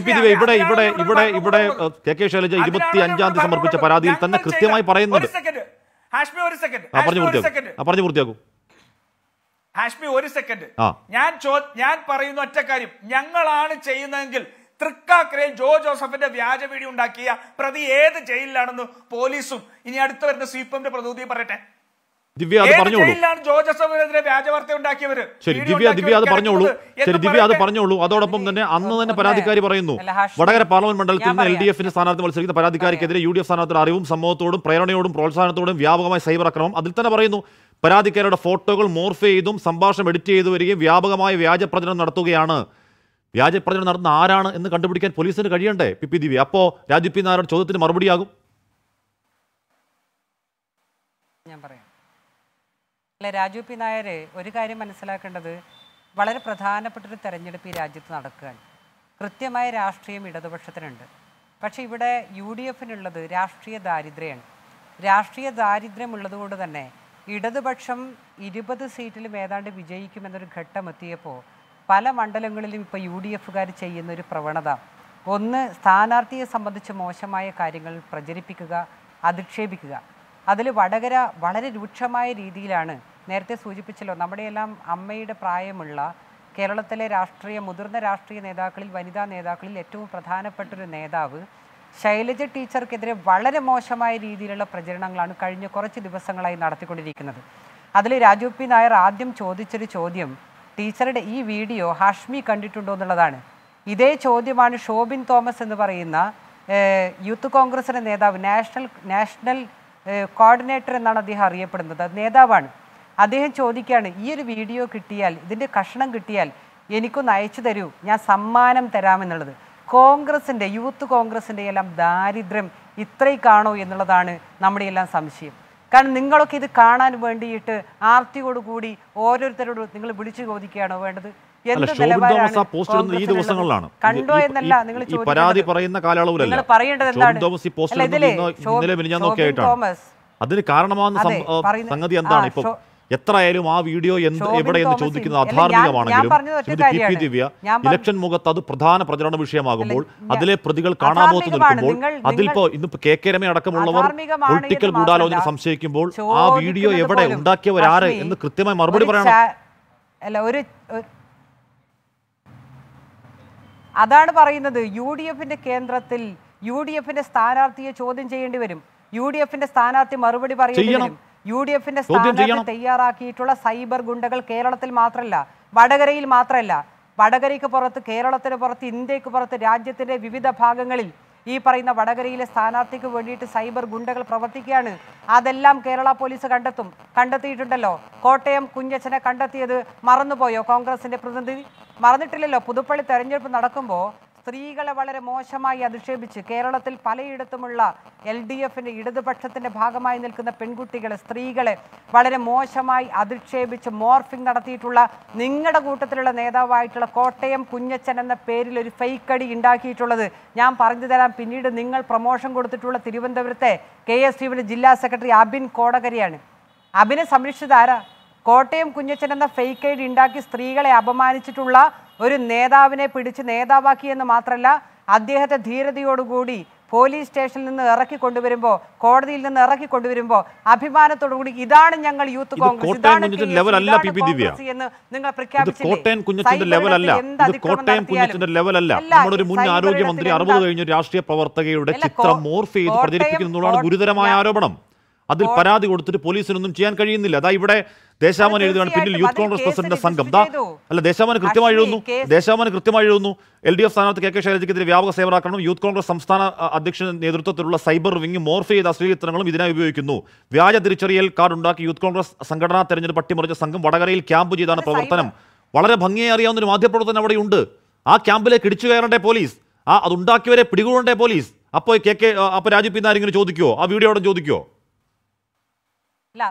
ഇവിടെ ഇവിടെ ഇവിടെ ഇവിടെ കെ കെ ശൈലജ ഇരുപത്തി അഞ്ചാം തീയതി സമർപ്പിച്ച പരാതിയിൽ തന്നെ കൃത്യമായി പറയുന്നുണ്ട് ഒരു സെക്കൻഡ് ഞാൻ ഞാൻ പറയുന്ന ഒറ്റ കാര്യം ഞങ്ങളാണ് ചെയ്യുന്നതെങ്കിൽ തൃക്കാക്കരയിൽ ജോ ജോസഫിന്റെ വ്യാജ വീടി ഉണ്ടാക്കിയ പ്രതി ഏത് ജയിലിലാണെന്ന് പോലീസും ഇനി അടുത്ത വരുന്ന സി പ്രതിനിധി പറയട്ടെ അതോടൊപ്പം തന്നെ അന്ന് തന്നെ പരാതിക്കാരി പറയുന്നു വടകര പാർലമെന്റ് മണ്ഡലത്തിൽ നിന്ന് എൽ ഡി എഫിന്റെ സ്ഥാനാർത്ഥി മത്സരിക്കുന്ന പരാതിക്കാരിക്കെതിരെ യു ഡി എഫ് സ്ഥാനാർത്ഥിയുടെ അറിവും സമ്മതത്തോടും പ്രേരണയോടും പ്രോത്സാഹനത്തോടും വ്യാപകമായ സൈബർ അക്രമം അതിൽ തന്നെ പറയുന്നു പരാതിക്കാരുടെ ഫോട്ടോകൾ മോർഫ് ചെയ്തും സംഭാഷണം എഡിറ്റ് ചെയ്തു വരികയും വ്യാപകമായ വ്യാജപ്രചരണം നടത്തുകയാണ് വ്യാജപ്രചരണം നടത്തുന്ന ആരാണ് എന്ന് കണ്ടുപിടിക്കാൻ പോലീസിന് കഴിയണ്ടേ പി പി ദിവ്യ അപ്പോ രാജു പി നായരുടെ ചോദ്യത്തിന് മറുപടിയാകും അല്ലെ രാജു പി നായരെ ഒരു കാര്യം മനസ്സിലാക്കേണ്ടത് വളരെ പ്രധാനപ്പെട്ടൊരു തെരഞ്ഞെടുപ്പ് ഈ രാജ്യത്ത് നടക്കുകയാണ് കൃത്യമായ രാഷ്ട്രീയം ഇടതുപക്ഷത്തിനുണ്ട് പക്ഷേ ഇവിടെ യു ഡി എഫിനുള്ളത് രാഷ്ട്രീയ ദാരിദ്ര്യമാണ് രാഷ്ട്രീയ ദാരിദ്ര്യം ഉള്ളതുകൊണ്ട് തന്നെ ഇടതുപക്ഷം ഇരുപത് സീറ്റിലും ഏതാണ്ട് വിജയിക്കുമെന്നൊരു ഘട്ടമെത്തിയപ്പോൾ പല മണ്ഡലങ്ങളിലും ഇപ്പോൾ യു ഡി എഫുകാർ ചെയ്യുന്നൊരു പ്രവണത ഒന്ന് സ്ഥാനാർത്ഥിയെ സംബന്ധിച്ച് മോശമായ കാര്യങ്ങൾ പ്രചരിപ്പിക്കുക അധിക്ഷേപിക്കുക അതിൽ വടകര വളരെ രൂക്ഷമായ രീതിയിലാണ് നേരത്തെ സൂചിപ്പിച്ചല്ലോ നമ്മുടെയെല്ലാം അമ്മയുടെ പ്രായമുള്ള കേരളത്തിലെ രാഷ്ട്രീയ മുതിർന്ന രാഷ്ട്രീയ നേതാക്കളിൽ വനിതാ നേതാക്കളിൽ ഏറ്റവും പ്രധാനപ്പെട്ടൊരു നേതാവ് ശൈലജ ടീച്ചർക്കെതിരെ വളരെ മോശമായ രീതിയിലുള്ള പ്രചരണങ്ങളാണ് കഴിഞ്ഞ കുറച്ച് ദിവസങ്ങളായി നടത്തിക്കൊണ്ടിരിക്കുന്നത് അതിൽ രാജു പി നായർ ആദ്യം ചോദിച്ചൊരു ചോദ്യം ടീച്ചറുടെ ഈ വീഡിയോ ഹാഷ്മി കണ്ടിട്ടുണ്ടോ എന്നുള്ളതാണ് ഇതേ ചോദ്യമാണ് ഷോബിൻ തോമസ് എന്ന് പറയുന്ന യൂത്ത് കോൺഗ്രസിൻ്റെ നേതാവ് നാഷണൽ നാഷണൽ കോർഡിനേറ്റർ എന്നാണ് അദ്ദേഹം അറിയപ്പെടുന്നത് നേതാവാണ് അദ്ദേഹം ചോദിക്കുകയാണ് ഈ ഒരു വീഡിയോ കിട്ടിയാൽ ഇതിൻ്റെ കഷണം കിട്ടിയാൽ എനിക്കൊന്ന് അയച്ചു തരൂ ഞാൻ സമ്മാനം തരാമെന്നുള്ളത് കോൺഗ്രസിൻ്റെ യൂത്ത് കോൺഗ്രസിൻ്റെ എല്ലാം ദാരിദ്ര്യം ഇത്രയ്ക്കാണോ എന്നുള്ളതാണ് നമ്മുടെ എല്ലാം സംശയം കാരണം നിങ്ങളൊക്കെ ഇത് കാണാൻ വേണ്ടിയിട്ട് കൂടി ഓരോരുത്തരോട് നിങ്ങൾ വിളിച്ചു ചോദിക്കുകയാണോ വേണ്ടത് ഈ ദിവസങ്ങളിലാണ് കണ്ടോ എന്നല്ല നിങ്ങൾ പരാതി പറയുന്ന കാലയളവിലല്ല പറയേണ്ടത് എന്താണ് തോമസ് അതിന് കാരണമാകുന്ന സംഗതി എന്താണ് ഇപ്പൊ എത്രയായാലും ആ വീഡിയോ എന്ത് എവിടെ എന്ന് ചോദിക്കുന്നത് അധാർമികമാണെങ്കിലും ദിവ്യ ഇലക്ഷൻ മുഖത്ത് അത് പ്രധാന പ്രചരണ വിഷയമാകുമ്പോൾ അതിലെ പ്രതികൾ കാണാമോ നിൽക്കുമ്പോൾ അതിലിപ്പോ ഇന്നിപ്പോ കെ കെ രമ അടക്കമുള്ളവർ പൊളിറ്റിക്കൽ ഗൂഢാലോചന സംശയിക്കുമ്പോൾ ആ വീഡിയോ എവിടെ ഉണ്ടാക്കിയവരാരെ എന്ന് കൃത്യമായി മറുപടി പറയണം ഒരു അതാണ് പറയുന്നത് യു ഡി എഫിന്റെ കേന്ദ്രത്തിൽ യു ഡി എഫിന്റെ സ്ഥാനാർത്ഥിയെ ചോദ്യം ചെയ്യേണ്ടി വരും യു ഡി എഫിന്റെ സ്ഥാനാർത്ഥി മറുപടി പറയേണ്ടി വരും യു ഡി എഫിന്റെ സ്ഥാനാർത്ഥി തയ്യാറാക്കിയിട്ടുള്ള സൈബർ ഗുണ്ടകൾ കേരളത്തിൽ മാത്രമല്ല വടകരയിൽ മാത്രമല്ല വടകരയ്ക്ക് പുറത്ത് കേരളത്തിന് പുറത്ത് ഇന്ത്യക്ക് പുറത്ത് രാജ്യത്തിന്റെ വിവിധ ഭാഗങ്ങളിൽ ഈ പറയുന്ന വടകരയിലെ സ്ഥാനാർത്ഥിക്ക് വേണ്ടിയിട്ട് സൈബർ ഗുണ്ടകൾ പ്രവർത്തിക്കുകയാണ് അതെല്ലാം കേരള പോലീസ് കണ്ടെത്തും കണ്ടെത്തിയിട്ടുണ്ടല്ലോ കോട്ടയം കുഞ്ഞച്ചനെ കണ്ടെത്തിയത് മറന്നുപോയോ കോൺഗ്രസിന്റെ പ്രതിനിധി മറന്നിട്ടില്ലല്ലോ പുതുപ്പള്ളി തെരഞ്ഞെടുപ്പ് നടക്കുമ്പോൾ സ്ത്രീകളെ വളരെ മോശമായി അധിക്ഷേപിച്ച് കേരളത്തിൽ പലയിടത്തുമുള്ള എൽ ഡി എഫിൻ്റെ ഇടതുപക്ഷത്തിൻ്റെ ഭാഗമായി നിൽക്കുന്ന പെൺകുട്ടികളെ സ്ത്രീകളെ വളരെ മോശമായി അധിക്ഷേപിച്ച് മോർഫിംഗ് നടത്തിയിട്ടുള്ള നിങ്ങളുടെ കൂട്ടത്തിലുള്ള നേതാവായിട്ടുള്ള കോട്ടയം കുഞ്ഞച്ചൻ എന്ന പേരിൽ ഒരു ഫേക്ക് ഉണ്ടാക്കിയിട്ടുള്ളത് ഞാൻ പറഞ്ഞു തരാം പിന്നീട് നിങ്ങൾ പ്രൊമോഷൻ കൊടുത്തിട്ടുള്ള തിരുവനന്തപുരത്തെ കെ എസ് യുവിൻ്റെ ജില്ലാ സെക്രട്ടറി അബിൻ കോടകരിയാണ് അബിനെ സംരക്ഷിച്ചതാരാ കോട്ടയം കുഞ്ഞച്ചൻ എന്ന ഫേക്ക് ഐഡി ഉണ്ടാക്കി സ്ത്രീകളെ അപമാനിച്ചിട്ടുള്ള ഒരു നേതാവിനെ പിടിച്ച് നേതാവാക്കിയെന്ന് മാത്രമല്ല അദ്ദേഹത്തെ ധീരതയോടുകൂടി പോലീസ് സ്റ്റേഷനിൽ നിന്ന് ഇറക്കി കൊണ്ടുവരുമ്പോൾ കോടതിയിൽ നിന്ന് ഇറക്കി കൊണ്ടുവരുമ്പോൾ അഭിമാനത്തോടുകൂടി ഇതാണ് ഞങ്ങൾ യൂത്ത് കോൺഗ്രസ് എന്ന് നിങ്ങൾ മുൻ കഴിഞ്ഞ പ്രവർത്തകയുടെ ചിത്രം ഗുരുതരമായ ആരോപണം അതിൽ പരാതി കൊടുത്തിട്ട് പോലീസിനൊന്നും ചെയ്യാൻ കഴിയുന്നില്ല അതാ ഇവിടെ ദേശാമാൻ എഴുതുകയാണ് പിന്നിൽ യൂത്ത് കോൺഗ്രസ് പ്രസിഡന്റിന്റെ സംഘം ദാ അല്ല ദേശാമാൻ കൃത്യമായി എഴുതുന്നു ദേശാമാൻ കൃത്യമായി എഴുതുന്നു എൽ ഡി എഫ് സ്ഥാനാർത്ഥി കെ കെ ശൈലജയ്ക്കെതിരെ വ്യാപക സേവനാക്രമണം യൂത്ത് കോൺഗ്രസ് സംസ്ഥാന അധ്യക്ഷ നേതൃത്വത്തിലുള്ള സൈബർ വിങ് മോർഫ് ചെയ്ത ചിത്രങ്ങളും ഇതിനായി ഉപയോഗിക്കുന്നു വ്യാജ തിരിച്ചറിയൽ കാർഡ് ഉണ്ടാക്കി യൂത്ത് കോൺഗ്രസ് സംഘടനാ തെരഞ്ഞെടുപ്പ് പട്ടിമറിച്ച സംഘം വടകരയിൽ ക്യാമ്പ് ചെയ്താണ് പ്രവർത്തനം വളരെ ഭംഗിയായി അറിയാവുന്ന ഒരു മാധ്യമപ്രവർത്തനം ഉണ്ട് ആ ക്യാമ്പിലേക്ക് ഇടിച്ചു കയറേണ്ടേ പോലീസ് ആ അതുണ്ടാക്കിയവരെ പിടികൂടേണ്ടേ പോലീസ് അപ്പോൾ കെ കെ അപ്പോൾ രാജു പി ചോദിക്കുമോ ആ വീഡിയോ അവിടെ ചോദിക്കുമോ അല്ല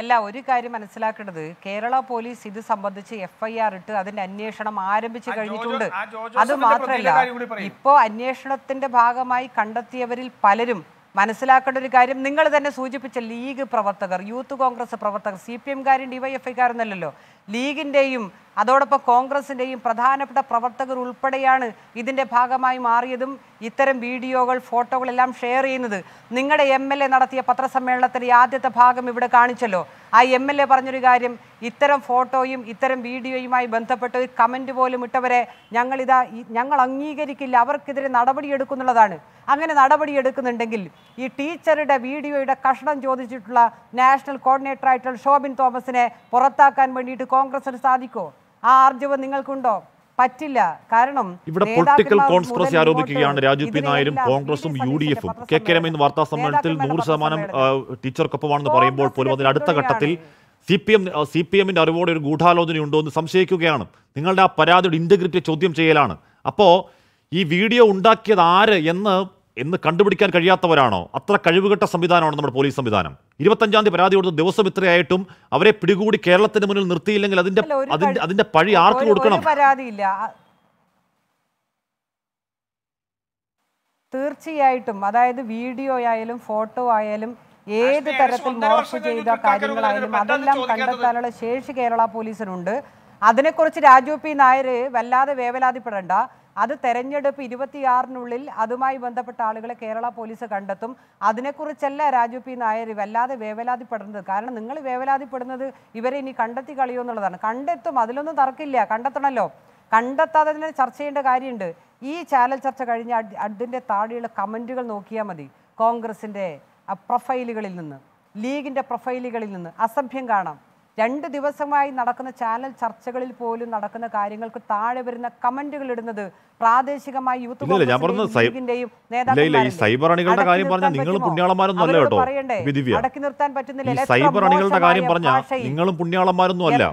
അല്ല ഒരു കാര്യം മനസ്സിലാക്കേണ്ടത് കേരള പോലീസ് ഇത് സംബന്ധിച്ച് എഫ്ഐആർ ഇട്ട് അതിന്റെ അന്വേഷണം ആരംഭിച്ചു കഴിഞ്ഞിട്ടുണ്ട് അത് മാത്രമല്ല ഇപ്പോ അന്വേഷണത്തിന്റെ ഭാഗമായി കണ്ടെത്തിയവരിൽ പലരും മനസ്സിലാക്കേണ്ട ഒരു കാര്യം നിങ്ങൾ തന്നെ സൂചിപ്പിച്ച ലീഗ് പ്രവർത്തകർ യൂത്ത് കോൺഗ്രസ് പ്രവർത്തകർ സി പി എംകാരും ഡിവൈഎഫ്ഐക്കാരൊന്നല്ലോ ലീഗിന്റെയും അതോടൊപ്പം കോൺഗ്രസിൻ്റെയും പ്രധാനപ്പെട്ട പ്രവർത്തകർ ഉൾപ്പെടെയാണ് ഇതിൻ്റെ ഭാഗമായി മാറിയതും ഇത്തരം വീഡിയോകൾ ഫോട്ടോകളെല്ലാം ഷെയർ ചെയ്യുന്നത് നിങ്ങളുടെ എം എൽ എ നടത്തിയ പത്രസമ്മേളനത്തിൻ്റെ ആദ്യത്തെ ഭാഗം ഇവിടെ കാണിച്ചല്ലോ ആ എം എൽ എ പറഞ്ഞൊരു കാര്യം ഇത്തരം ഫോട്ടോയും ഇത്തരം വീഡിയോയുമായി ബന്ധപ്പെട്ട ഒരു കമൻറ്റ് പോലും ഇട്ടവരെ ഞങ്ങളിതാ ഞങ്ങൾ അംഗീകരിക്കില്ല അവർക്കെതിരെ നടപടിയെടുക്കുന്നുള്ളതാണ് അങ്ങനെ നടപടിയെടുക്കുന്നുണ്ടെങ്കിൽ ഈ ടീച്ചറുടെ വീഡിയോയുടെ കഷണം ചോദിച്ചിട്ടുള്ള നാഷണൽ കോർഡിനേറ്റർ ആയിട്ടുള്ള ഷോബിൻ തോമസിനെ പുറത്താക്കാൻ വേണ്ടിയിട്ട് കോൺഗ്രസിന് സാധിക്കുമോ ആ ആർജവം നിങ്ങൾക്കുണ്ടോ പറ്റില്ല കാരണം ഇവിടെ പൊളിറ്റിക്കൽ കോൺസ്പ്രസി ആരോപിക്കുകയാണ് രാജു പി നായരും കോൺഗ്രസും യു ഡി എഫും കെ കെ രമ വാർത്താ സമ്മേളനത്തിൽ നൂറ് ശതമാനം ടീച്ചർക്കൊപ്പമാണെന്ന് പറയുമ്പോൾ പോലും അതിന് അടുത്ത ഘട്ടത്തിൽ C P M C P എമ്മിന്റെ അറിവോടെ ഒരു ഉണ്ടോ എന്ന് സംശയിക്കുകയാണ് നിങ്ങളുടെ ആ പരാതിയുടെ ഇന്റഗ്രിറ്റി ചോദ്യം ചെയ്യലാണ് അപ്പോൾ ഈ വീഡിയോ ഉണ്ടാക്കിയത് ആര് എന്ന് എന്ന് കണ്ടുപിടിക്കാൻ കഴിയാത്തവരാണോ അത്ര കഴിവുകെട്ട സംവിധാനമാണ് നമ്മുടെ പോലീസ് സംവിധാനം ഇരുപത്തഞ്ചാം തീയതി പരാതി കൊടുത്ത ദിവസം ഇത്രയായിട്ടും അവരെ പിടികൂടി കേരളത്തിന് മുന്നിൽ നിർത്തിയില്ലെങ്കിൽ അതിന്റെ അതിന്റെ അതിന്റെ പഴി ആർക്ക് കൊടുക്കണം പരാതിയില്ല തീർച്ചയായിട്ടും അതായത് വീഡിയോ ആയാലും ഫോട്ടോ ആയാലും ഏത് തരത്തിൽ മോർഫ് ചെയ്ത കാര്യങ്ങളായാലും അതെല്ലാം കണ്ടെത്താനുള്ള ശേഷി കേരള പോലീസിനുണ്ട് അതിനെക്കുറിച്ച് രാജു പി നായര് വല്ലാതെ വേവലാതിപ്പെടേണ്ട അത് തെരഞ്ഞെടുപ്പ് ഇരുപത്തിയാറിനുള്ളിൽ അതുമായി ബന്ധപ്പെട്ട ആളുകളെ കേരള പോലീസ് കണ്ടെത്തും അതിനെക്കുറിച്ചല്ല രാജു പി നായർ വല്ലാതെ വേവലാതിപ്പെടുന്നത് കാരണം നിങ്ങൾ വേവലാതിപ്പെടുന്നത് ഇവരെ ഇനി കണ്ടെത്തി കളിയോ എന്നുള്ളതാണ് കണ്ടെത്തും അതിലൊന്നും തർക്കില്ല കണ്ടെത്തണമല്ലോ കണ്ടെത്താതെ തന്നെ ചർച്ച ചെയ്യേണ്ട കാര്യമുണ്ട് ഈ ചാനൽ ചർച്ച കഴിഞ്ഞ അതിൻ്റെ താഴെയുള്ള കമൻറ്റുകൾ നോക്കിയാൽ മതി കോൺഗ്രസിൻ്റെ പ്രൊഫൈലുകളിൽ നിന്ന് ലീഗിൻ്റെ പ്രൊഫൈലുകളിൽ നിന്ന് അസഭ്യം കാണാം രണ്ട് ദിവസമായി നടക്കുന്ന ചാനൽ ചർച്ചകളിൽ പോലും നടക്കുന്ന കാര്യങ്ങൾക്ക് താഴെ വരുന്ന കമന്റുകൾ ഇടുന്നത് പ്രാദേശികമായി യൂത്ത് ഞാൻ പറഞ്ഞത് സൈബർ അണികളുടെ കാര്യം പറഞ്ഞാൽ നിങ്ങളും പുണ്യാളന്മാരൊന്നും അല്ല കേട്ടോ അടക്കി നിർത്താൻ പറ്റുന്നില്ല സൈബർ അണികളുടെ കാര്യം പറഞ്ഞാൽ നിങ്ങളും പുണ്യാളന്മാരൊന്നും അല്ല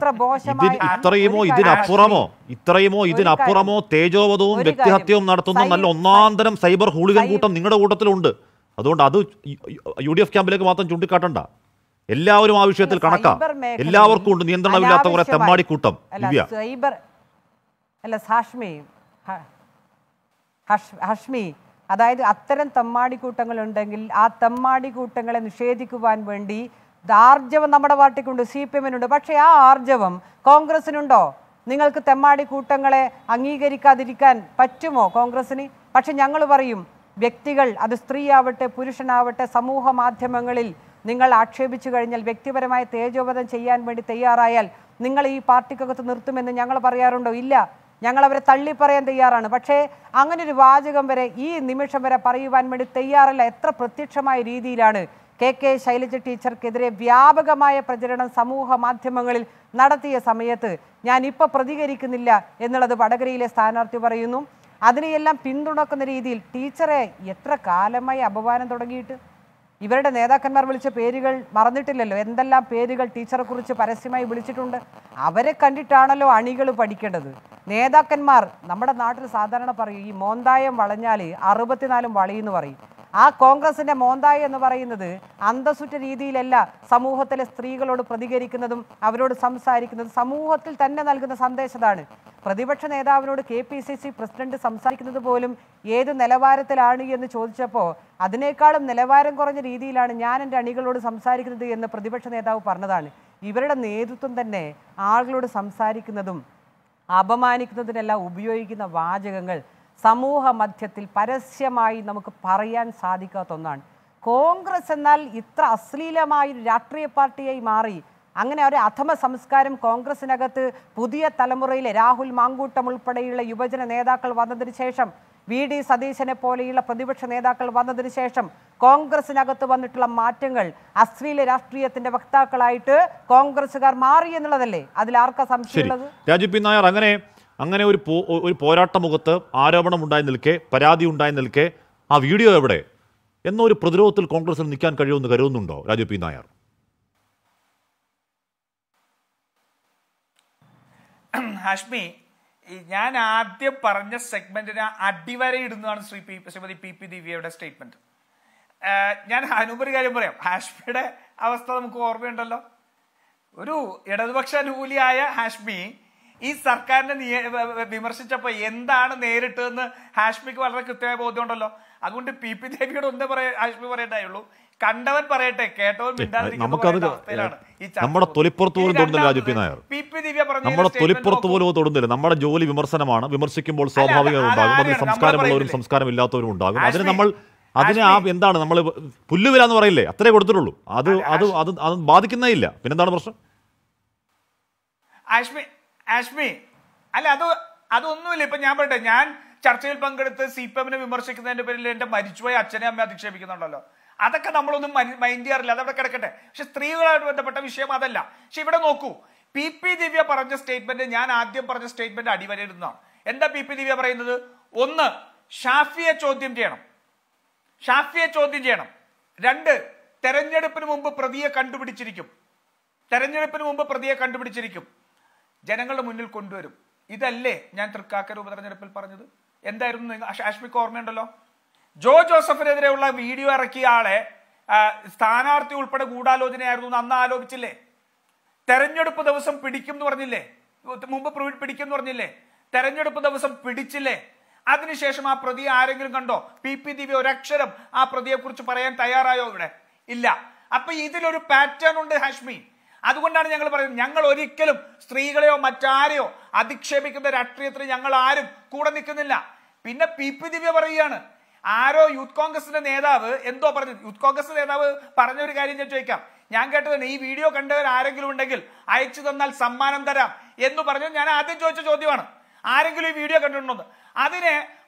ഇത്രയുമോ ഇതിനപ്പുറമോ ഇത്രയുമോ ഇതിനപ്പുറമോ തേജോവധവും വ്യക്തിഹത്യവും നടത്തുന്ന നല്ല ഒന്നാന്തരം സൈബർ ഹൂളികൻ കൂട്ടം നിങ്ങളുടെ കൂട്ടത്തിലുണ്ട് അതുകൊണ്ട് അത് യു ഡി എഫ് ക്യാമ്പിലേക്ക് മാത്രം ചൂണ്ടിക്കാട്ടണ്ട എല്ലാവരും ആ വിഷയത്തിൽ കണക്കാം എല്ലാവർക്കും ഉണ്ട് നിയന്ത്രണമില്ലാത്ത കുറെ തെമ്മാടിക്കൂട്ടം സൈബർ അല്ല ഹാഷ്മി അതായത് അത്തരം തെമ്മാടിക്കൂട്ടങ്ങളുണ്ടെങ്കിൽ ആ തെമ്മാടിക്കൂട്ടങ്ങളെ നിഷേധിക്കുവാൻ വേണ്ടി ആർജവം നമ്മുടെ പാർട്ടിക്കുണ്ട് സി പി എമ്മിനുണ്ട് പക്ഷേ ആ ആർജവം കോൺഗ്രസിനുണ്ടോ നിങ്ങൾക്ക് തെമ്മാടി കൂട്ടങ്ങളെ അംഗീകരിക്കാതിരിക്കാൻ പറ്റുമോ കോൺഗ്രസിന് പക്ഷെ ഞങ്ങൾ പറയും വ്യക്തികൾ അത് സ്ത്രീയാവട്ടെ പുരുഷനാവട്ടെ സമൂഹ മാധ്യമങ്ങളിൽ നിങ്ങൾ ആക്ഷേപിച്ചു കഴിഞ്ഞാൽ വ്യക്തിപരമായ തേജോവധം ചെയ്യാൻ വേണ്ടി തയ്യാറായാൽ നിങ്ങൾ ഈ പാർട്ടിക്കകത്ത് നിർത്തുമെന്ന് ഞങ്ങൾ പറയാറുണ്ടോ ഇല്ല ഞങ്ങൾ അവരെ തള്ളിപ്പറയാൻ തയ്യാറാണ് പക്ഷേ അങ്ങനെ ഒരു വാചകം വരെ ഈ നിമിഷം വരെ പറയുവാൻ വേണ്ടി തയ്യാറല്ല എത്ര പ്രത്യക്ഷമായ രീതിയിലാണ് കെ കെ ശൈലജ ടീച്ചർക്കെതിരെ വ്യാപകമായ പ്രചരണം സമൂഹ മാധ്യമങ്ങളിൽ നടത്തിയ സമയത്ത് ഞാൻ ഇപ്പൊ പ്രതികരിക്കുന്നില്ല എന്നുള്ളത് വടകരയിലെ സ്ഥാനാർത്ഥി പറയുന്നു അതിനെയെല്ലാം പിന്തുണക്കുന്ന രീതിയിൽ ടീച്ചറെ എത്ര കാലമായി അപമാനം തുടങ്ങിയിട്ട് ഇവരുടെ നേതാക്കന്മാർ വിളിച്ച പേരുകൾ മറന്നിട്ടില്ലല്ലോ എന്തെല്ലാം പേരുകൾ ടീച്ചറെ കുറിച്ച് പരസ്യമായി വിളിച്ചിട്ടുണ്ട് അവരെ കണ്ടിട്ടാണല്ലോ അണികൾ പഠിക്കേണ്ടത് നേതാക്കന്മാർ നമ്മുടെ നാട്ടിൽ സാധാരണ പറയും ഈ മോന്തായം വളഞ്ഞാൽ അറുപത്തിനാലും വളയെന്ന് പറയും ആ കോൺഗ്രസിൻ്റെ മോന്തായി എന്ന് പറയുന്നത് അന്തസുറ്റ രീതിയിലല്ല സമൂഹത്തിലെ സ്ത്രീകളോട് പ്രതികരിക്കുന്നതും അവരോട് സംസാരിക്കുന്നതും സമൂഹത്തിൽ തന്നെ നൽകുന്ന സന്ദേശതാണ് പ്രതിപക്ഷ നേതാവിനോട് K P C C president സംസാരിക്കുന്നത് പോലും ഏത് നിലവാരത്തിലാണ് എന്ന് ചോദിച്ചപ്പോൾ അതിനേക്കാളും നിലവാരം കുറഞ്ഞ രീതിയിലാണ് ഞാൻ എൻ്റെ അണികളോട് സംസാരിക്കുന്നത് എന്ന് പ്രതിപക്ഷ നേതാവ് പറഞ്ഞതാണ് ഇവരുടെ നേതൃത്വം തന്നെ ആളുകളോട് സംസാരിക്കുന്നതും അപമാനിക്കുന്നതിനെല്ലാം ഉപയോഗിക്കുന്ന വാചകങ്ങൾ സമൂഹ മധ്യത്തിൽ പരസ്യമായി നമുക്ക് പറയാൻ സാധിക്കാത്ത ഒന്നാണ് കോൺഗ്രസ് എന്നാൽ ഇത്ര അശ്ലീലമായ ഒരു രാഷ്ട്രീയ പാർട്ടിയായി മാറി അങ്ങനെ ഒരു അധമ സംസ്കാരം കോൺഗ്രസിനകത്ത് പുതിയ തലമുറയിലെ രാഹുൽ മാങ്കൂട്ടം ഉൾപ്പെടെയുള്ള യുവജന നേതാക്കൾ വന്നതിന് ശേഷം വി ഡി സതീശനെ പോലെയുള്ള പ്രതിപക്ഷ നേതാക്കൾ വന്നതിന് ശേഷം കോൺഗ്രസിനകത്ത് വന്നിട്ടുള്ള മാറ്റങ്ങൾ അശ്ലീല രാഷ്ട്രീയത്തിന്റെ വക്താക്കളായിട്ട് കോൺഗ്രസുകാർ മാറി എന്നുള്ളതല്ലേ അതിൽ ആർക്കാ സംശയമുള്ളത് രാജു പി നായർ അങ്ങനെ അങ്ങനെ ഒരു പോ ഒരു ആരോപണം ആരോപണമുണ്ടായി നിൽക്കെ പരാതി ഉണ്ടായി നിൽക്കെ ആ വീഡിയോ എവിടെ എന്നൊരു പ്രതിരോധത്തിൽ കോൺഗ്രസിൽ നിൽക്കാൻ കഴിയുമെന്ന് കരുതുന്നുണ്ടോ രാജു പി നായർ ഹാഷ്മി ഞാൻ ആദ്യം പറഞ്ഞ സെഗ്മെന്റിന് അടിവരയിടുന്നതാണ് Shri P Shrimati P P ദിവ്യയുടെ സ്റ്റേറ്റ്മെന്റ് ഞാൻ അനുപരി കാര്യം പറയാം ഹാഷ്മിയുടെ അവസ്ഥ നമുക്ക് ഓർമ്മയുണ്ടല്ലോ ഒരു ഇടതുപക്ഷ അനുകൂലിയായ ഹാഷ്മി ഈ സർക്കാരിനെ വിമർശിച്ചപ്പോൾ എന്താണ് നേരിട്ടെന്ന് ഹാഷ്മിക്ക് വളരെ കൃത്യമായ ബോധ്യമുണ്ടല്ലോ അതുകൊണ്ട് പി പി ദേവിയോട് ഒന്നേ പറയാ ഹാഷ്മി പറയണ്ടായുള്ളൂ കണ്ടവൻ പറയട്ടെ കേട്ടവൻ നമ്മുടെ തൊലിപ്പുറത്ത് പോലും തൊടുന്നില്ല രാജപ്പി നായർ നമ്മുടെ തൊലിപ്പുറത്ത് പോലും തൊടുന്നില്ല നമ്മുടെ ജോലി വിമർശനമാണ് വിമർശിക്കുമ്പോൾ സ്വാഭാവികമായി സംസ്കാരമുള്ളവരും സംസ്കാരം ഇല്ലാത്തവരും ഉണ്ടാകും അതിന് നമ്മൾ അതിനെ ആ എന്താണ് നമ്മൾ പുല്ലുവില എന്ന് പറയില്ലേ അത്രേ കൊടുത്തിട്ടുള്ളൂ അത് അത് അത് ബാധിക്കുന്നേ ഇല്ല പിന്നെന്താണ് പ്രശ്നം ആഷ്മി ആഷ്മി അല്ല അത് അതൊന്നുമില്ല ഇപ്പൊ ഞാൻ പറയട്ടെ ഞാൻ ചർച്ചയിൽ പങ്കെടുത്ത് സി പി എമ്മിനെ വിമർശിക്കുന്നതിന്റെ പേരിൽ എന്റെ മരിച്ചുപോയ അച്ഛനെ അമ്മയെ അധിക്ഷേപിക്കുന്നുണ്ടല്ലോ അതൊക്കെ നമ്മളൊന്നും മൈൻഡ് ചെയ്യാറില്ല അതവിടെ കിടക്കട്ടെ പക്ഷെ സ്ത്രീകളായിട്ട് ബന്ധപ്പെട്ട വിഷയം അതല്ല പക്ഷെ ഇവിടെ നോക്കൂ പി പി ദിവ്യ പറഞ്ഞ സ്റ്റേറ്റ്മെന്റ് ഞാൻ ആദ്യം പറഞ്ഞ സ്റ്റേറ്റ്മെന്റ് അടിവരയിടുന്നതാണ് എന്താ പി പി ദിവ്യ പറയുന്നത് ഒന്ന് ഷാഫിയെ ചോദ്യം ചെയ്യണം ഷാഫിയെ ചോദ്യം ചെയ്യണം രണ്ട് തെരഞ്ഞെടുപ്പിന് മുമ്പ് പ്രതിയെ കണ്ടുപിടിച്ചിരിക്കും തെരഞ്ഞെടുപ്പിന് മുമ്പ് പ്രതിയെ കണ്ടുപിടിച്ചിരിക്കും ജനങ്ങളുടെ മുന്നിൽ കൊണ്ടുവരും ഇതല്ലേ ഞാൻ തൃക്കാക്കര ഉപതെരഞ്ഞെടുപ്പിൽ പറഞ്ഞത് എന്തായിരുന്നു ആഷ്മിക്ക് ഓർമ്മയുണ്ടല്ലോ ജോ ജോസഫിനെതിരെയുള്ള വീഡിയോ ഇറക്കിയ ആളെ സ്ഥാനാർത്ഥി ഉൾപ്പെടെ ഗൂഢാലോചനയായിരുന്നു അന്ന് ആലോചിച്ചില്ലേ തെരഞ്ഞെടുപ്പ് ദിവസം പിടിക്കും എന്ന് പറഞ്ഞില്ലേ മുമ്പ് പിടിക്കും എന്ന് പറഞ്ഞില്ലേ തെരഞ്ഞെടുപ്പ് ദിവസം പിടിച്ചില്ലേ അതിനുശേഷം ആ പ്രതി ആരെങ്കിലും കണ്ടോ പി പി ദിവ്യ ഒരക്ഷരം ആ പ്രതിയെക്കുറിച്ച് പറയാൻ തയ്യാറായോ ഇവിടെ ഇല്ല അപ്പൊ ഇതിലൊരു പാറ്റേൺ ഉണ്ട് ഹാഷ്മി അതുകൊണ്ടാണ് ഞങ്ങൾ പറയുന്നത് ഞങ്ങൾ ഒരിക്കലും സ്ത്രീകളെയോ മറ്റാരെയോ അധിക്ഷേപിക്കുന്ന രാഷ്ട്രീയത്തിൽ ഞങ്ങൾ ആരും കൂടെ നിൽക്കുന്നില്ല പിന്നെ പി പി ദിവ്യ പറയുകയാണ് ആരോ യൂത്ത് കോൺഗ്രസിന്റെ നേതാവ് എന്തോ പറഞ്ഞു യൂത്ത് കോൺഗ്രസ് നേതാവ് പറഞ്ഞ ഒരു കാര്യം ഞാൻ ചോദിക്കാം ഞാൻ കേട്ടത് ഈ വീഡിയോ കണ്ടവർ ആരെങ്കിലും ഉണ്ടെങ്കിൽ അയച്ചു തന്നാൽ സമ്മാനം തരാം എന്ന് പറഞ്ഞു ഞാൻ ആദ്യം ചോദിച്ച ചോദ്യമാണ് ആരെങ്കിലും ഈ വീഡിയോ കണ്ടിട്ടുണ്ടോ അതിനെ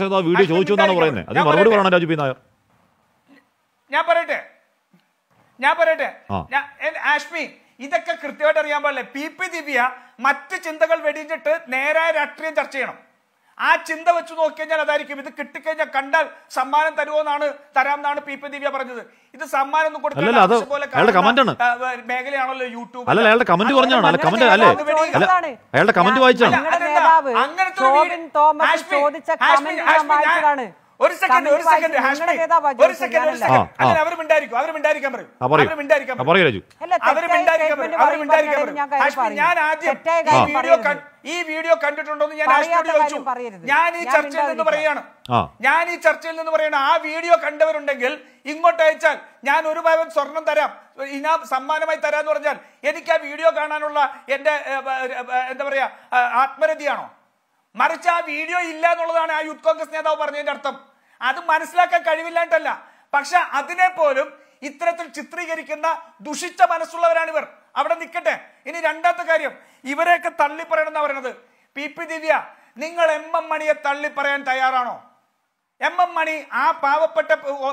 പ്രശ്നം വീഡിയോ ചോദിച്ചു എന്നാണ് പറയുന്നത് അതിന് മറുപടി പറയണം രാജു പി നായർ ഞാൻ പറയട്ടെ ഞാൻ പറയട്ടെ ആഷ്മി ഇതൊക്കെ കൃത്യമായിട്ട് അറിയാൻ പാടില്ലേ പി പി ദിവ്യ മറ്റ് ചിന്തകൾ വെടിഞ്ഞിട്ട് നേരായ രാഷ്ട്രീയം ചർച്ച ചെയ്യണം ആ ചിന്ത വെച്ച് നോക്കിക്കഴിഞ്ഞാൽ അതായിരിക്കും ഇത് കിട്ടിക്കഴിഞ്ഞാൽ കണ്ടാൽ സമ്മാനം തരുമോന്നാണ് തരാം എന്നാണ് പി പി ദിവ്യ പറഞ്ഞത് ഇത് സമ്മാനം ഒന്നും കൊടുക്കില്ല മേഖലയാണല്ലോ യൂട്യൂബ് അല്ല അയാളുടെ കമന്റ് പറഞ്ഞാണ് അല്ല കമന്റ് അല്ലേ അയാളുടെ കമന്റ് വായിച്ചാണ് അങ്ങനത്തെ ചോദിച്ച കമന്റ് വായിച്ചതാണ് ഒരു സെക്കൻഡ് ഒരു സെക്കൻഡ് ഒരു സെക്കൻഡ് ഒരു സെക്കൻഡ് പറയും പറയും ഞാൻ ആദ്യം ഈ വീഡിയോ ഈ വീഡിയോ കണ്ടിട്ടുണ്ടോ എന്ന് ഞാൻ ഹാഷ്മിയോട് ചോദിച്ചു ഞാൻ ഈ ചർച്ചയിൽ നിന്ന് പറയാണ് ഞാൻ ഈ ചർച്ചയിൽ നിന്ന് പറയാണ് ആ വീഡിയോ കണ്ടവരുണ്ടെങ്കിൽ ഇങ്ങോട്ട് അയച്ചാൽ ഞാൻ ഒരു പവൻ സ്വർണം തരാം ഇനാ സമ്മാനമായി തരാന്ന് പറഞ്ഞാൽ എനിക്ക് ആ വീഡിയോ കാണാനുള്ള എന്റെ എന്താ പറയാ ആത്മരതിയാണോ മറിച്ച് ആ വീഡിയോ ഇല്ല എന്നുള്ളതാണ് ആ യൂത്ത് കോൺഗ്രസ് നേതാവ് പറഞ്ഞതിന്റെ അർത്ഥം അത് മനസ്സിലാക്കാൻ കഴിവില്ലാണ്ടല്ല പക്ഷെ അതിനെ പോലും ഇത്തരത്തിൽ ചിത്രീകരിക്കുന്ന ദുഷിച്ച മനസ്സുള്ളവരാണ് ഇവർ അവിടെ നിൽക്കട്ടെ ഇനി രണ്ടാമത്തെ കാര്യം ഇവരെയൊക്കെ തള്ളി പറയണമെന്നാ പറയുന്നത് പി പി ദിവ്യ നിങ്ങൾ എം എം മണിയെ തള്ളിപ്പറയാൻ തയ്യാറാണോ എം എം മണി ആ പാവപ്പെട്ട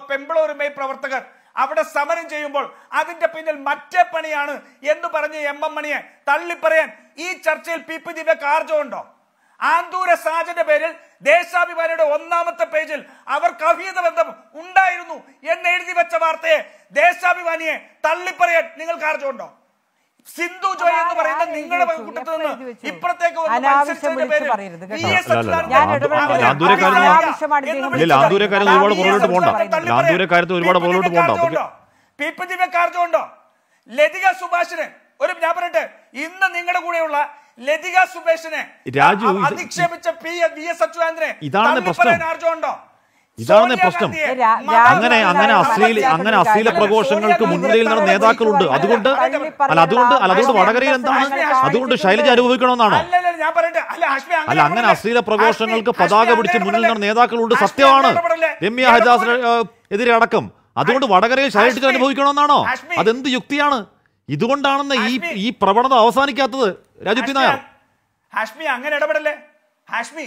പെമ്പിളോരുമൈ പ്രവർത്തകർ അവിടെ സമരം ചെയ്യുമ്പോൾ അതിന്റെ പിന്നിൽ മറ്റേ പണിയാണ് എന്ന് പറഞ്ഞ് എം എം മണിയെ തള്ളിപ്പറയാൻ ഈ ചർച്ചയിൽ പി പി ദിവ്യക്ക് ആർജവുണ്ടോ ആന്തൂര സാജന്റെ പേരിൽ ദേശാഭിമാനിയുടെ ഒന്നാമത്തെ പേജിൽ അവർക്ക് അഭീത ബന്ധം ഉണ്ടായിരുന്നു എന്ന് എഴുതി വെച്ച വാർത്തയെ ദേശാഭിമാനിയെ തള്ളിപ്പറയാൻ നിങ്ങൾക്ക് ആർജമുണ്ടോ സിന്ധു ജോയ് എന്ന് പറയുന്ന നിങ്ങളുടെ കൂട്ടത്തിൽ നിന്ന് ഇപ്പുറത്തേക്ക് ഒരുപാട് പുറകോട്ട് ലതിക സുഭാഷിന് ഒരു ഞാൻ പറയട്ടെ ഇന്ന് നിങ്ങളുടെ കൂടെയുള്ള ലതിക സുബേഷിനെ രാജു അധിക്ഷേപിച്ച പി വി എസ് അച്യുതാനന്ദനെ ഇതാണ് പ്രശ്നം ആർജമുണ്ടോ ഇതാണ് പ്രശ്നം അങ്ങനെ അങ്ങനെ അശ്ലീല അങ്ങനെ അശ്ലീല പ്രഘോഷങ്ങൾക്ക് മുൻനിരയിൽ നടന്ന നേതാക്കളുണ്ട് അതുകൊണ്ട് അല്ല അതുകൊണ്ട് അല്ല അതുകൊണ്ട് വടകരയിൽ എന്താണ് അതുകൊണ്ട് ശൈലജ അനുഭവിക്കണമെന്നാണോ അല്ല അങ്ങനെ അശ്ലീല പ്രഘോഷങ്ങൾക്ക് പതാക പിടിച്ച് മുന്നിൽ നടന്ന നേതാക്കളുണ്ട് സത്യമാണ് രമ്യ ഹരിദാസിന് എതിരെ അടക്കം അതുകൊണ്ട് വടകരയിൽ ശൈലജ അനുഭവിക്കണമെന്നാണോ അതെന്ത് യുക്തിയാണ് ഇതുകൊണ്ടാണെന്ന് ഈ ഈ പ്രവണത അവസാനിക്കാത്തത് രാജ്യത്തി നായർ ഹാഷ്മി അങ്ങനെ ഇടപെടല്ലേ ഹാഷ്മി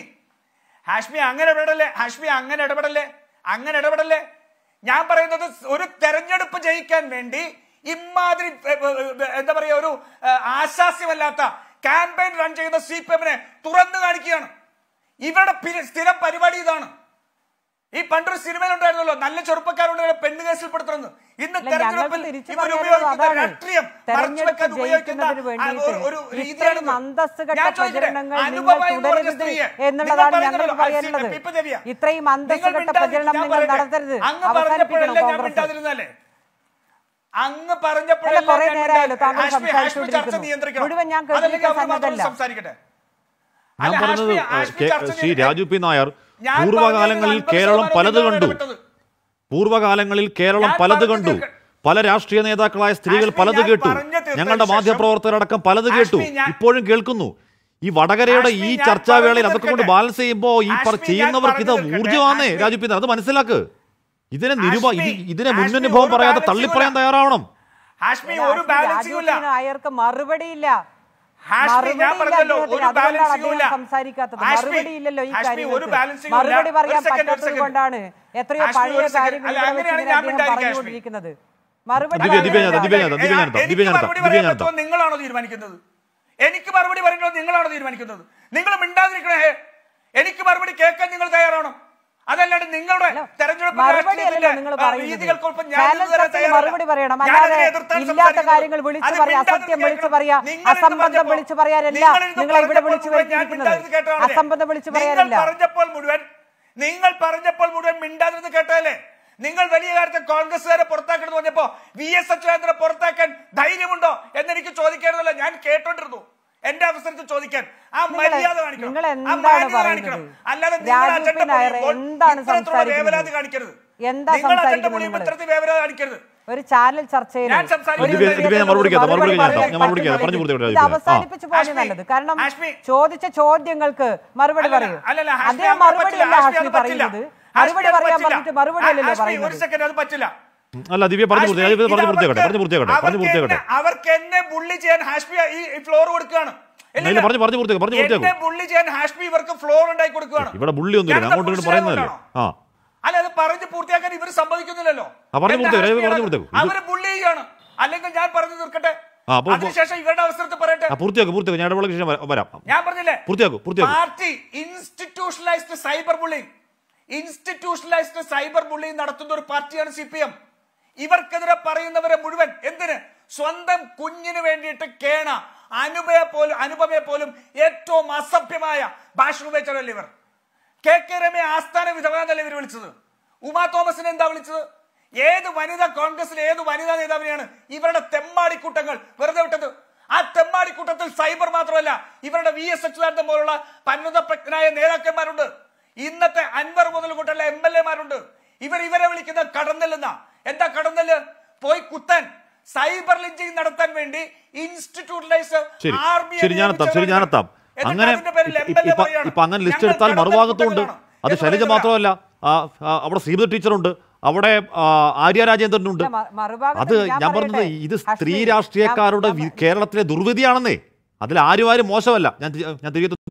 ഹാഷ്മി അങ്ങനെ ഇടപെടല്ലേ ഹാഷ്മി അങ്ങനെ ഇടപെടല്ലേ അങ്ങനെ ഇടപെടല്ലേ ഞാൻ പറയുന്നത് ഒരു തെരഞ്ഞെടുപ്പ് ജയിക്കാൻ വേണ്ടി ഇമാതിരി എന്താ പറയാ ഒരു ആശാസ്യമല്ലാത്ത ക്യാമ്പയിൻ റൺ ചെയ്യുന്ന സി പി എമ്മിനെ തുറന്നു കാണിക്കുകയാണ് ഇവരുടെ സ്ഥിരം പരിപാടി ഇതാണ് ഈ പണ്ടൊരു സിനിമയിലുണ്ടായിരുന്നല്ലോ നല്ല ചെറുപ്പക്കാരുണ്ടല്ലോ പെണ്ണ് കേസിൽ പെടുത്തുന്നു ഇന്ന് തെരഞ്ഞെടുപ്പിൽ ഇവർ ഉപയോഗിക്കുന്ന ഉപയോഗിക്കുന്ന ഒരു ഇത്രയും നടത്തരുത് അങ്ങ് പറഞ്ഞപ്പോഴല്ലേ ഞാൻ അങ്ങ് പറഞ്ഞപ്പോഴല്ലേ ഞാൻ ഞാൻ പറഞ്ഞത് ശ്രീ രാജു പി നായർ പൂർവകാലങ്ങളിൽ കേരളം പലത് കണ്ടു പൂർവകാലങ്ങളിൽ കേരളം പലത് കണ്ടു പല രാഷ്ട്രീയ നേതാക്കളായ സ്ത്രീകൾ പലത് കേട്ടു ഞങ്ങളുടെ മാധ്യമപ്രവർത്തകരടക്കം പലത് കേട്ടു ഇപ്പോഴും കേൾക്കുന്നു ഈ വടകരയുടെ ഈ ചർച്ചാവേളയിൽ അതൊക്കെ കൊണ്ട് ബാലൻസ് ചെയ്യുമ്പോൾ ഈ ചെയ്യുന്നവർക്ക് ഇത് ഊർജ്ജമാന്നേ രാജുപ്പിന്ന് അത് മനസ്സിലാക്ക് ഇതിനെ നിരുപ ഇതിനെ മുന്നനുഭവം പറയാതെ തള്ളിപ്പറയാൻ തയ്യാറാവണം ഹാഷ്മി ഒരു ബാലൻസിംഗ് ഇല്ല അയാൾക്ക് മറുപടിയില്ല മറുപടി പറയാൻ കൊണ്ടാണ് എത്രയോ പഴയ മറുപടി നിങ്ങളാണോ തീരുമാനിക്കുന്നത് എനിക്ക് മറുപടി പറയേണ്ടത് നിങ്ങളാണോ തീരുമാനിക്കുന്നത് നിങ്ങൾ മിണ്ടാതിരിക്കണേ എനിക്ക് മറുപടി കേൾക്കാൻ നിങ്ങൾ തയ്യാറാണോ അതല്ലാണ്ട് നിങ്ങളുടെ മറുപടി പറയണം ഇല്ലാത്ത കാര്യങ്ങൾ വിളിച്ചു അസത്യം വിളിച്ചു അസംബന്ധം വിളിച്ചു പറയാനല്ല നിങ്ങൾ ഇവിടെ വിളിച്ചു വരുത്തിയിരിക്കുന്നത് അസംബന്ധം വിളിച്ചു പറയാനല്ല പറഞ്ഞപ്പോൾ മുഴുവൻ നിങ്ങൾ പറഞ്ഞപ്പോൾ മുഴുവൻ മിണ്ടാതിരുന്ന് കേട്ടല്ലേ നിങ്ങൾ വലിയ കാര്യത്തിൽ കോൺഗ്രസ്സുകാരെ പുറത്താക്കണമെന്ന് പറഞ്ഞപ്പോ വി എസ് അച്യുതാനന്ദനെ പുറത്താക്കാൻ ധൈര്യമുണ്ടോ എന്നെനിക്ക് ചോദിക്കാറുണ്ടല്ലോ ഞാൻ കേട്ടോണ്ടിരുന്നു എന്റെ അവസരത്തിൽ ചോദിക്കാൻ ആ മര്യാദ കാണിക്കണം അല്ലാതെ നിങ്ങൾ വേവലാതി കാണിക്കരുത് കാരണം ചോദിച്ച ചോദ്യങ്ങൾക്ക് മറുപടി പറയൂ മറുപടി അല്ല ഹാഷ്മി പറയുന്നത് മറുപടി പറയാൻ പറഞ്ഞിട്ട് മറുപടി അല്ലല്ലോ പറയുന്നത് അല്ല ദിവ്യ പറഞ്ഞു പറഞ്ഞു പൂർത്തിയാക്കട്ടെ പറഞ്ഞു പൂർത്തിയാക്കട്ടെ പറഞ്ഞു പൂർത്തിയാക്കട്ടെ അവർക്ക് എന്നെ ബുള്ളി ചെയ്യാൻ ഹാഷ്മി ഈ ഫ്ലോർ കൊടുക്കുകയാണ് പറഞ്ഞു പറഞ്ഞു പറഞ്ഞു ബുള്ളി ചെയ്യാൻ ഹാഷ്മി ഇവർക്ക് ഫ്ലോർ ഉണ്ടാക്കി കൊടുക്കുകയാണ് ഇവിടെ ബുള്ളി ഒന്നും ഇല്ല അങ്ങോട്ട് ഇങ്ങോട്ട് ആ അല്ല അത് പറഞ്ഞ് പൂർത്തിയാക്കാൻ ഇവർ സമ്മതിക്കുന്നില്ലല്ലോ പറഞ്ഞു പറഞ്ഞു അവര് ബുള്ളി ചെയ്യാണ് അല്ലെങ്കിൽ ഞാൻ പറഞ്ഞു തീർക്കട്ടെ ഇവരുടെ ഞാൻ ശേഷം വരാം ഞാൻ പറഞ്ഞില്ലേ party cyber institutionalised cyber bullying നടത്തുന്ന ഒരു പാർട്ടിയാണ് സി പി എം ഇവർക്കെതിരെ പറയുന്നവരെ മുഴുവൻ എന്തിന് സ്വന്തം കുഞ്ഞിന് വേണ്ടിയിട്ട് കേണ അനുപയെ പോലും അനുപമയെ പോലും ഏറ്റവും അസഭ്യമായ ഭാഷ ഉപയോഗിച്ചാലല്ലേ ഇവർ കെ കെ രമയെ ആസ്ഥാന വിധവാന്നല്ലേ ഇവർ വിളിച്ചത് ഉമാ തോമസിനെ എന്താ വിളിച്ചത് ഏത് വനിതാ കോൺഗ്രസിലെ ഏത് വനിതാ നേതാവിനെയാണ് ഇവരുടെ തെമ്മാടിക്കൂട്ടങ്ങൾ വെറുതെ വിട്ടത് ആ തെമ്മാടിക്കൂട്ടത്തിൽ സൈബർ മാത്രമല്ല ഇവരുടെ വി എസ് അച്യുതാനന്ദൻ പോലുള്ള പന്നതപ്രജ്ഞനായ നേതാക്കന്മാരുണ്ട് ഇന്നത്തെ അൻവർ മുതൽ കൂട്ടുള്ള എം എൽ എമാരുണ്ട് ഇവർ ഇവരെ വിളിക്കുന്ന കടന്നില്ലെന്ന എന്താ കടന്നല് പോയി കുത്താൻ സൈബർ ലിഞ്ചിങ് നടത്താൻ വേണ്ടി ഇൻസ്റ്റിറ്റ്യൂട്ടലൈസ് അങ്ങനെ ലിസ്റ്റ് എടുത്താൽ അത് ശൈലജ മാത്രമല്ല അവിടെ ടീച്ചർ ടീച്ചറുണ്ട് അവിടെ ആര്യ രാജേന്ദ്രനുണ്ട് അത് ഞാൻ പറഞ്ഞത് ഇത് സ്ത്രീ രാഷ്ട്രീയക്കാരുടെ കേരളത്തിലെ ദുർവിധിയാണെന്നേ അതിൽ ആരും ആരും മോശമല്ല ഞാൻ ഞാൻ തിരികെ